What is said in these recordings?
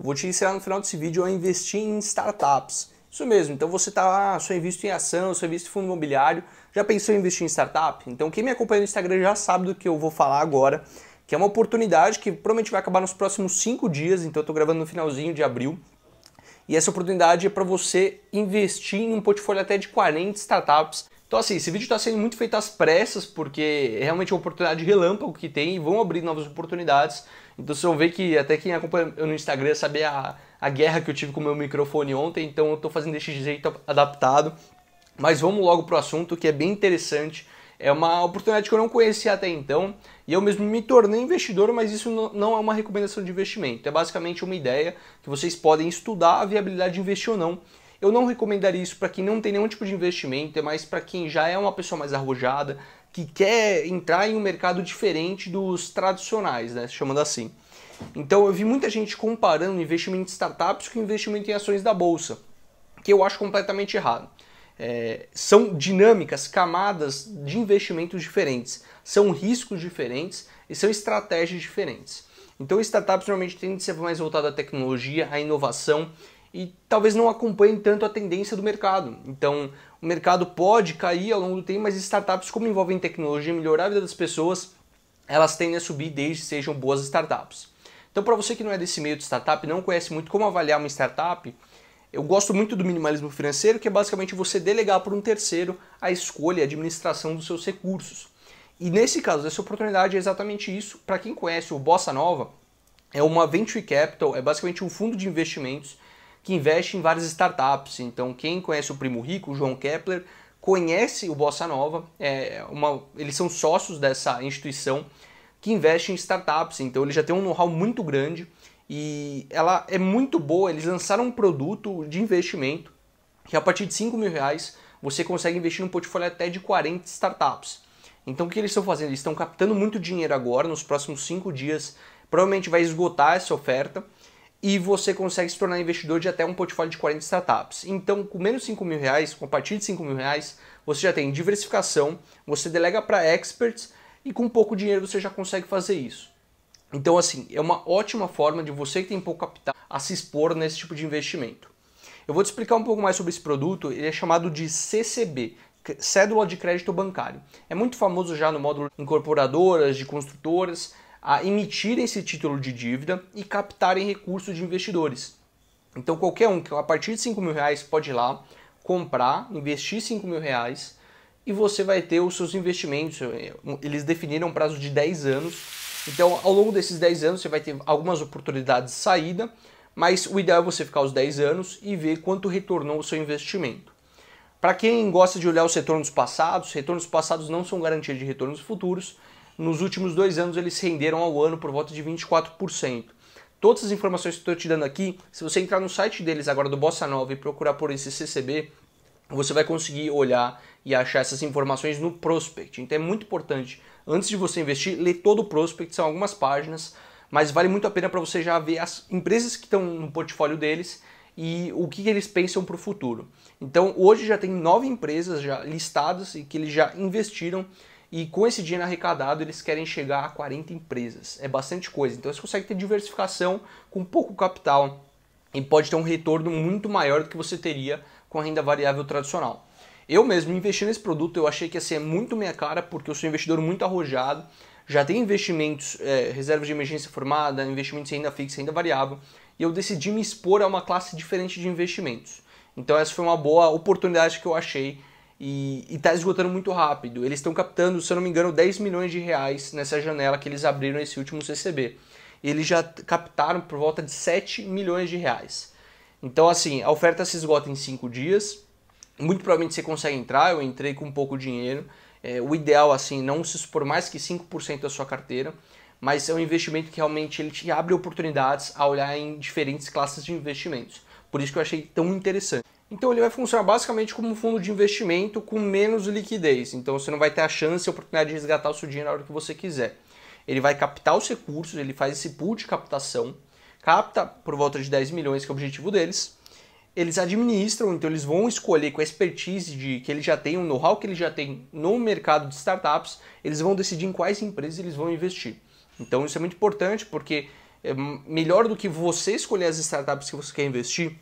Eu vou te ensinar no final desse vídeo a investir em startups. Isso mesmo, então você está, ah, só invisto em ação, só invisto em fundo imobiliário, já pensou em investir em startup? Então quem me acompanha no Instagram já sabe do que eu vou falar agora, que é uma oportunidade que provavelmente vai acabar nos próximos cinco dias, então eu estou gravando no finalzinho de abril. E essa oportunidade é para você investir em um portfólio até de 40 startups então, assim, esse vídeo está sendo muito feito às pressas, porque é realmente uma oportunidade relâmpago que tem e vão abrir novas oportunidades. Então, vocês vão ver que até quem acompanha no Instagram sabe a, a guerra que eu tive com o meu microfone ontem, então eu estou fazendo desse jeito adaptado. Mas vamos logo para o assunto que é bem interessante. É uma oportunidade que eu não conhecia até então e eu mesmo me tornei investidor, mas isso não é uma recomendação de investimento. É basicamente uma ideia que vocês podem estudar a viabilidade de investir ou não eu não recomendaria isso para quem não tem nenhum tipo de investimento, é mais para quem já é uma pessoa mais arrojada, que quer entrar em um mercado diferente dos tradicionais, né? Chamando assim. Então eu vi muita gente comparando investimento em startups com investimento em ações da bolsa, que eu acho completamente errado. É, são dinâmicas, camadas de investimentos diferentes, são riscos diferentes e são estratégias diferentes. Então startups normalmente tendem a ser mais voltadas à tecnologia, à inovação e talvez não acompanhem tanto a tendência do mercado. Então, o mercado pode cair ao longo do tempo, mas startups, como envolvem tecnologia e melhorar a vida das pessoas, elas tendem a subir desde que sejam boas startups. Então, para você que não é desse meio de startup, não conhece muito como avaliar uma startup, eu gosto muito do minimalismo financeiro, que é basicamente você delegar para um terceiro a escolha e a administração dos seus recursos. E nesse caso, essa oportunidade é exatamente isso. Para quem conhece o Bossa Nova, é uma venture capital, é basicamente um fundo de investimentos que investe em várias startups. Então, quem conhece o Primo Rico, o João Kepler, conhece o Bossa Nova, é uma, eles são sócios dessa instituição que investe em startups, então ele já tem um know-how muito grande e ela é muito boa. Eles lançaram um produto de investimento que a partir de 5 mil reais você consegue investir num portfólio até de 40 startups. Então o que eles estão fazendo? Eles estão captando muito dinheiro agora, nos próximos 5 dias provavelmente vai esgotar essa oferta e você consegue se tornar investidor de até um portfólio de 40 startups. Então, com menos 5 mil reais, com a partir de 5 mil reais, você já tem diversificação, você delega para experts e com pouco dinheiro você já consegue fazer isso. Então, assim, é uma ótima forma de você que tem pouco capital a se expor nesse tipo de investimento. Eu vou te explicar um pouco mais sobre esse produto, ele é chamado de CCB, Cédula de Crédito Bancário. É muito famoso já no módulo incorporadoras, de construtoras, a emitirem esse título de dívida e captarem recursos de investidores. Então qualquer um que a partir de 5 mil reais pode ir lá comprar, investir 5 mil reais e você vai ter os seus investimentos. Eles definiram um prazo de 10 anos. Então ao longo desses 10 anos você vai ter algumas oportunidades de saída, mas o ideal é você ficar os 10 anos e ver quanto retornou o seu investimento. Para quem gosta de olhar os retornos passados, retornos passados não são garantia de retornos futuros, nos últimos dois anos, eles renderam ao ano por volta de 24%. Todas as informações que estou te dando aqui, se você entrar no site deles agora do Bossa Nova e procurar por esse CCB, você vai conseguir olhar e achar essas informações no prospect. Então é muito importante, antes de você investir, ler todo o prospect, são algumas páginas, mas vale muito a pena para você já ver as empresas que estão no portfólio deles e o que eles pensam para o futuro. Então hoje já tem nove empresas já listadas e que eles já investiram e com esse dinheiro arrecadado, eles querem chegar a 40 empresas. É bastante coisa. Então, você consegue ter diversificação com pouco capital e pode ter um retorno muito maior do que você teria com a renda variável tradicional. Eu mesmo investi nesse produto, eu achei que ia ser muito minha cara, porque eu sou um investidor muito arrojado, já tenho investimentos, é, reservas de emergência formada, investimentos em renda fixa, renda variável, e eu decidi me expor a uma classe diferente de investimentos. Então essa foi uma boa oportunidade que eu achei e está esgotando muito rápido. Eles estão captando, se eu não me engano, 10 milhões de reais nessa janela que eles abriram esse último CCB. Eles já captaram por volta de 7 milhões de reais. Então, assim, a oferta se esgota em 5 dias. Muito provavelmente você consegue entrar. Eu entrei com pouco dinheiro. É, o ideal, assim, não se expor mais que 5% da sua carteira, mas é um investimento que realmente ele te abre oportunidades a olhar em diferentes classes de investimentos. Por isso que eu achei tão interessante. Então ele vai funcionar basicamente como um fundo de investimento com menos liquidez. Então você não vai ter a chance e a oportunidade de resgatar o seu dinheiro na hora que você quiser. Ele vai captar os recursos, ele faz esse pool de captação, capta por volta de 10 milhões, que é o objetivo deles. Eles administram, então eles vão escolher com a expertise de que ele já tem, o um know-how que ele já tem no mercado de startups, eles vão decidir em quais empresas eles vão investir. Então isso é muito importante porque é melhor do que você escolher as startups que você quer investir,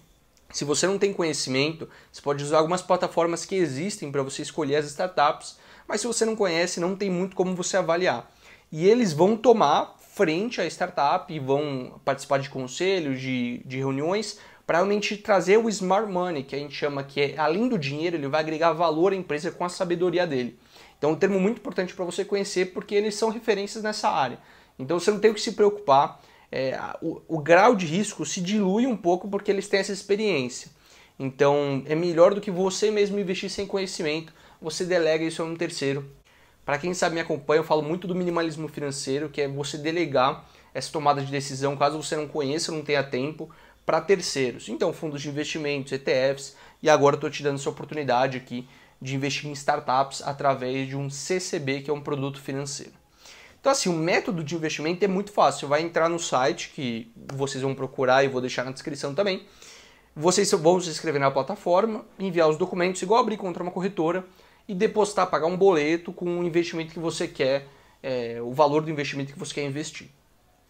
se você não tem conhecimento, você pode usar algumas plataformas que existem para você escolher as startups, mas se você não conhece, não tem muito como você avaliar. E eles vão tomar frente à startup e vão participar de conselhos, de, de reuniões, para realmente trazer o smart money, que a gente chama que é, além do dinheiro, ele vai agregar valor à empresa com a sabedoria dele. Então, é um termo muito importante para você conhecer, porque eles são referências nessa área. Então, você não tem o que se preocupar é, o, o grau de risco se dilui um pouco porque eles têm essa experiência. Então é melhor do que você mesmo investir sem conhecimento, você delega isso a um terceiro. Para quem sabe me acompanha, eu falo muito do minimalismo financeiro, que é você delegar essa tomada de decisão, caso você não conheça, não tenha tempo, para terceiros. Então, fundos de investimentos, ETFs, e agora estou te dando essa oportunidade aqui de investir em startups através de um CCB, que é um produto financeiro. Então, assim, o método de investimento é muito fácil. Você vai entrar no site que vocês vão procurar e vou deixar na descrição também. Vocês vão se inscrever na plataforma, enviar os documentos, igual abrir contra uma corretora, e depositar, pagar um boleto com o investimento que você quer, é, o valor do investimento que você quer investir.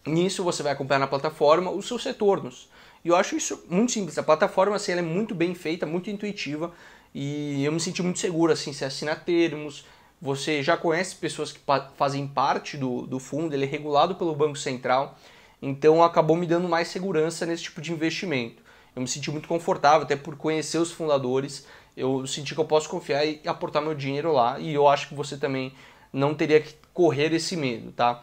Nisso você vai acompanhar na plataforma os seus retornos. E eu acho isso muito simples. A plataforma assim, ela é muito bem feita, muito intuitiva, e eu me senti muito seguro assim, se assinar termos, você já conhece pessoas que fazem parte do, do fundo, ele é regulado pelo Banco Central, então acabou me dando mais segurança nesse tipo de investimento. Eu me senti muito confortável, até por conhecer os fundadores, eu senti que eu posso confiar e aportar meu dinheiro lá, e eu acho que você também não teria que correr esse medo, tá?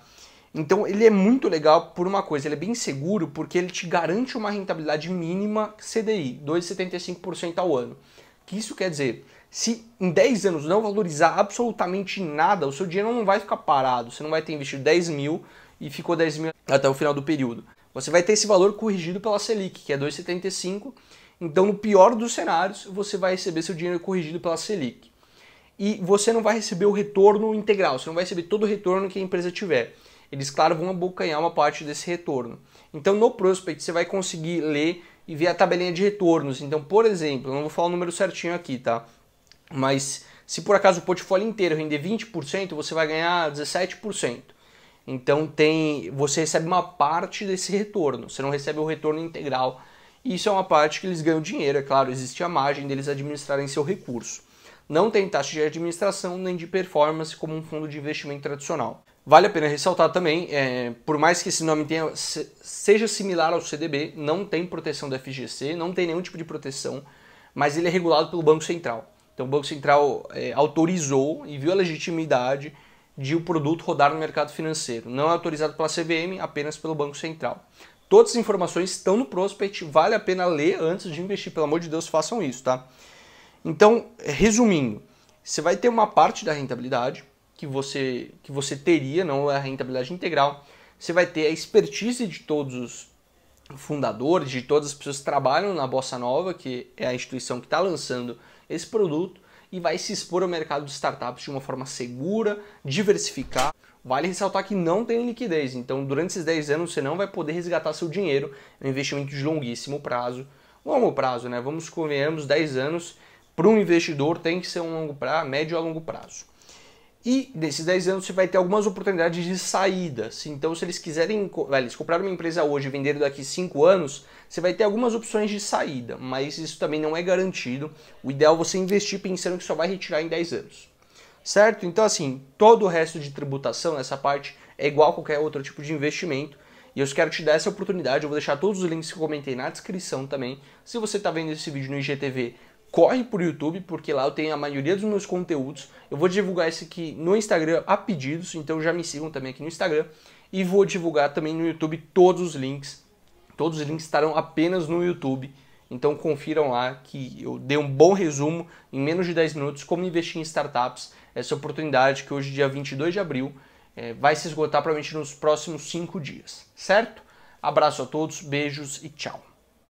Então ele é muito legal por uma coisa, ele é bem seguro porque ele te garante uma rentabilidade mínima CDI, 2,75% ao ano. O que isso quer dizer? se em 10 anos não valorizar absolutamente nada, o seu dinheiro não vai ficar parado. Você não vai ter investido 10 mil e ficou 10 mil até o final do período. Você vai ter esse valor corrigido pela Selic, que é 2,75. Então, no pior dos cenários, você vai receber seu dinheiro corrigido pela Selic. E você não vai receber o retorno integral, você não vai receber todo o retorno que a empresa tiver. Eles, claro, vão abocanhar uma parte desse retorno. Então, no prospect, você vai conseguir ler e ver a tabelinha de retornos. Então, por exemplo, eu não vou falar o número certinho aqui, tá? Mas se por acaso o portfólio inteiro render 20%, você vai ganhar 17%. Então tem, você recebe uma parte desse retorno, você não recebe o retorno integral. Isso é uma parte que eles ganham dinheiro, é claro, existe a margem deles administrarem seu recurso. Não tem taxa de administração nem de performance como um fundo de investimento tradicional. Vale a pena ressaltar também, é, por mais que esse nome tenha, seja similar ao CDB, não tem proteção do FGC, não tem nenhum tipo de proteção, mas ele é regulado pelo Banco Central. Então o Banco Central é, autorizou e viu a legitimidade de o produto rodar no mercado financeiro. Não é autorizado pela CVM, apenas pelo Banco Central. Todas as informações estão no prospect, vale a pena ler antes de investir, pelo amor de Deus, façam isso, tá? Então, resumindo, você vai ter uma parte da rentabilidade que você que você teria, não é a rentabilidade integral. Você vai ter a expertise de todos os fundadores, de todas as pessoas que trabalham na Bossa Nova, que é a instituição que está lançando esse produto e vai se expor ao mercado de startups de uma forma segura, diversificar. Vale ressaltar que não tem liquidez, então durante esses 10 anos você não vai poder resgatar seu dinheiro, é um investimento de longuíssimo prazo, longo prazo, né? Vamos convenhamos 10 anos para um investidor tem que ser um longo prazo, médio a longo prazo. E desses 10 anos você vai ter algumas oportunidades de saída. Assim. Então, se eles quiserem, eles uma empresa hoje e venderam daqui 5 anos, você vai ter algumas opções de saída, mas isso também não é garantido. O ideal é você investir pensando que só vai retirar em 10 anos. Certo? Então, assim, todo o resto de tributação nessa parte é igual a qualquer outro tipo de investimento. E eu quero te dar essa oportunidade, eu vou deixar todos os links que eu comentei na descrição também. Se você está vendo esse vídeo no IGTV, corre pro YouTube, porque lá eu tenho a maioria dos meus conteúdos. Eu vou divulgar esse aqui no Instagram a pedidos, então já me sigam também aqui no Instagram. E vou divulgar também no YouTube todos os links. Todos os links estarão apenas no YouTube. Então confiram lá que eu dei um bom resumo em menos de 10 minutos como investir em startups. Essa oportunidade que hoje, dia 22 de abril, é, vai se esgotar provavelmente nos próximos 5 dias, certo? Abraço a todos, beijos e tchau.